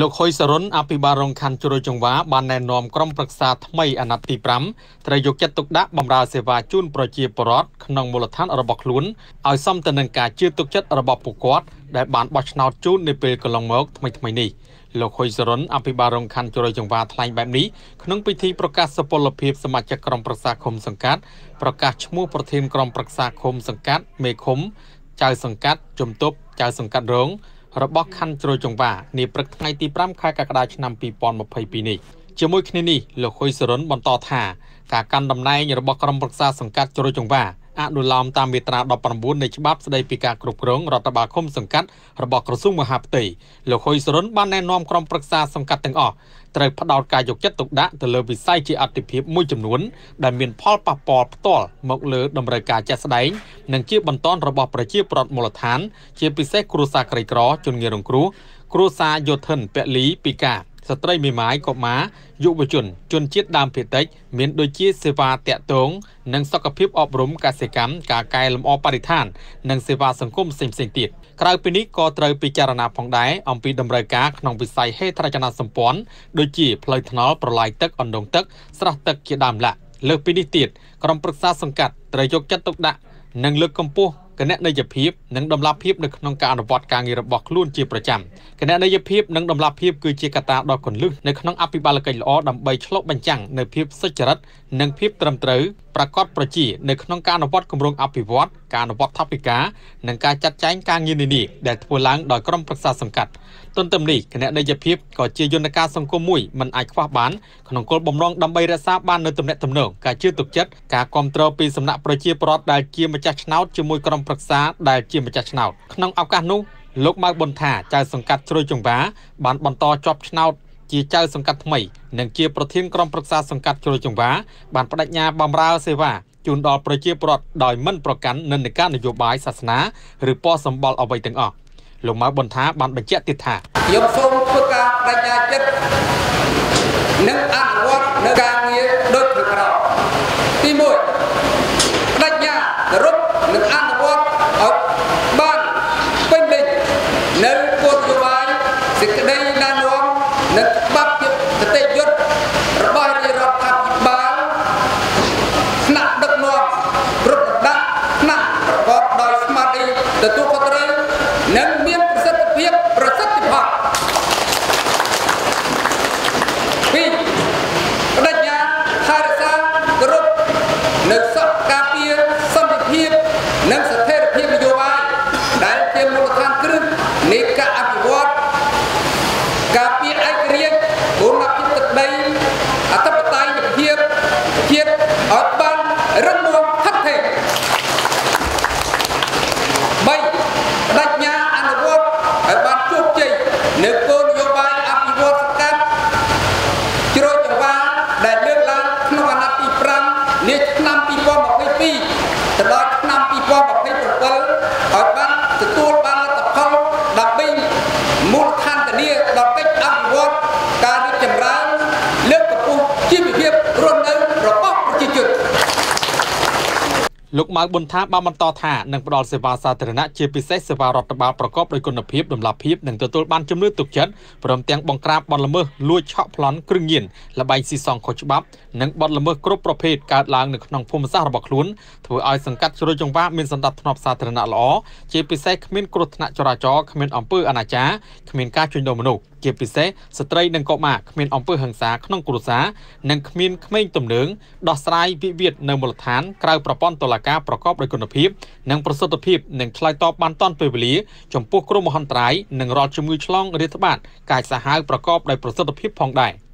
លោកហ៊ុយសរុនអភិបាលរងខណ្ឌជ្រោយចង្វាបានណែនាំក្រុមប្រឹក្សាថ្មីអាណត្តិទី5ត្រូវយកចិត្តទុកដាក់បម្រើសេវាជូនប្រជាពលរដ្ឋក្នុងមូលដ្ឋានរបស់ខ្លួនឲ្យសមទៅនឹងការជឿទុកចិត្តរបស់ពួកគាត់ដែលបានបោះឆ្នោតជូននាពេលកន្លងមកថ្មីថ្មីនេះលោកហ៊ុយសរុនអភិបាលរងខណ្ឌជ្រោយចង្វាថ្លែងបែបនេះក្នុងពិធីប្រកាសសុពលភាពសមាជិកក្រុមប្រឹក្សាឃុំសង្កាត់ប្រកាសឈ្មោះប្រធានក្រុមប្រឹក្សាឃុំសង្កាត់មេឃុំចៅសង្កាត់ជំទប់ចៅសង្កាត់រងរបស់ខណ្ឌជ្រោយចង្វានាព្រឹកថ្ងៃទី5ខែកក្កដាឆ្នាំ2022នេះជាមួយគ្នានេះលោកហ៊ុយសរុនបន្តថាការកាន់តំណែងរបស់ក្រុមប្រឹក្សាសង្កាត់ជ្រោយចង្វាអនុលោមតាមមាត្រា19នៃច្បាប់ស្តីពីការគ្រប់គ្រងរដ្ឋបាលឃុំសង្កាត់របស់ក្រសួងមហាផ្ទៃលោកហ៊ុយសរុនបានណែនាំក្រុមប្រឹក្សាសង្កាត់ទាំងអស់ត្រូវផ្ដោតការយកចិត្តទុកដាក់ទៅលើវិស័យជាអតិភិបមួយចំនួន ដែលមានផលប៉ះពាល់ផ្ទាល់មកលើតម្រូវការជាក់ស្ដែងនិងជាបន្តរបស់ប្រជាពលរដ្ឋមូលដ្ឋាន ជាពិសេសគ្រួសារក្រីក្រជនងាយរងគ្រោះគ្រួសារយោធិនពលីពីការស្ត្រីមេម៉ាយកុមារយុវជន ជនជាតិដើមភាគតិច មានដូចជាសេវាតាក់ទងនិងសុខភាពអប់រំកសិកម្មការកែលម្អបរិស្ថាន និងសេវាសង្គមផ្សេងៗទៀតក្រៅពីនេះក៏ត្រូវពិចារណាផងដែរអំពីដំណើរការក្នុងវិស័យហេដ្ឋារចនាសម្ព័ន្ធដូចជាផ្លូវថ្នល់ប្រឡាយទឹកអណ្ដូងទឹកស្រះទឹកជាដើមឡាលើសពីនេះទៀតក្រុមប្រឹក្សាសង្កាត់ត្រូវយកចិត្តទុកដាក់និងលើកកម្ពស់គណនេយ្យភាពនិងដំណាភៀបនៅក្នុងការអនុវត្តការងាររបស់ខ្លួនជាប្រចាំគណនេយ្យភាពនិងដំណាភៀបគឺជាកត្តាដ៏គន្លឹះនៅក្នុងអភិបាលកិច្ចល្អដើម្បីឆ្លុះបញ្ចាំងនៅភាពសុចរិតនិងភាពត្រឹមត្រូវប្រកបប្រជានៅក្នុងការអនុវត្តគម្រោងអភិវឌ្ឍការអនុវត្តថវិកានិងការចាត់ចែងការងារនានាដែលធ្វើឡើងដោយក្រុមប្រឹក្សាសង្កាត់ទន្ទឹមនេះគណនេយ្យភាពក៏ជាយន្តការសង្គមមួយមិនអាចខ្វះបានក្នុងគោលបំណងដើម្បីរក្សាបាននូវទំនាក់ទំនងការជឿទុកចិត្តការគ្រប់គ្រងពីសំណាក់ប្រជាពលរដ្ឋដែលជាម្ចាស់ឆ្នោតជាមួយក្រុមប្រឹក្សាដែលជាម្ចាស់ឆ្នោតក្នុងឱកាសនោះលោកម៉ៅប៊ុនថាចៅ សង្កាត់ជ្រោយចង្វាបានបន្តជាប់ឆ្នោតជាចៅសង្កាត់ថ្មីនិងជាប្រធានក្រុមប្រឹក្សាសង្កាត់ជ្រោយចង្វាបានបដិញ្ញាបម្រើ សេវាជូនដល់ប្រជាពលរដ្ឋដោយមិនប្រកាន់និន្នាការនយោបាយសាសនាឬពណ៌សម្បល់អ្វីទាំងអស់លោកម៉ៅប៊ុនថា បានបញ្ជាក់ទៀតថាខ្ញុំសូមធ្វើការបដិញ្ញាចិត្តនិងអនុសិទ្ធិភាពប្រសិទ្ធភាពលោកម៉ៅប៊ុនថាបានបន្តថានឹងផ្ដល់សេវាសាធារណៈជាពិសេសសេវារដ្ឋបាលប្រកបដោយគុណភាពតម្លាភាព និងទទួលបានជំនឿទុកចិត្តព្រមទាំងបង្ក្រាបបទល្មើសលួចឆក់ប្លន់គ្រឿងញៀនលបែងស៊ីសងខុសច្បាប់និងបទល្មើសគ្រប់ប្រភេទកើតឡើងនៅក្នុងភូមិសាស្ត្ររបស់ខ្លួនធ្វើឲ្យសង្កាត់ជ្រោយចង្វាមានសន្តិភាពសាធារណៈល្អជាពិសេសគ្មានគ្រោះថ្នាក់ចរាចរណ៍គ្មានអំពើអនាចារគ្មានការជួញដូរមនុស្សជាពិសេសស្ត្រីនិងកុមារគ្មានអំពើហិង្សាក្នុងគ្រួសារនិងគ្មានក្មេងទំនើងដោះស្រាយវិវាទនៅមូលដ្ឋានក្រៅប្រព័ន្ធតុលាការប្រកបដោយគុណភាពនិងប្រសិទ្ធភាពនិងឆ្លើយតបបានទាន់ពេលវេលាចំពោះគ្រោះមហន្តរាយនិងរាល់ជំងឺឆ្លងរាតត្បាតកាចសាហាវប្រកបដោយប្រសិទ្ធភាពផងដែរ។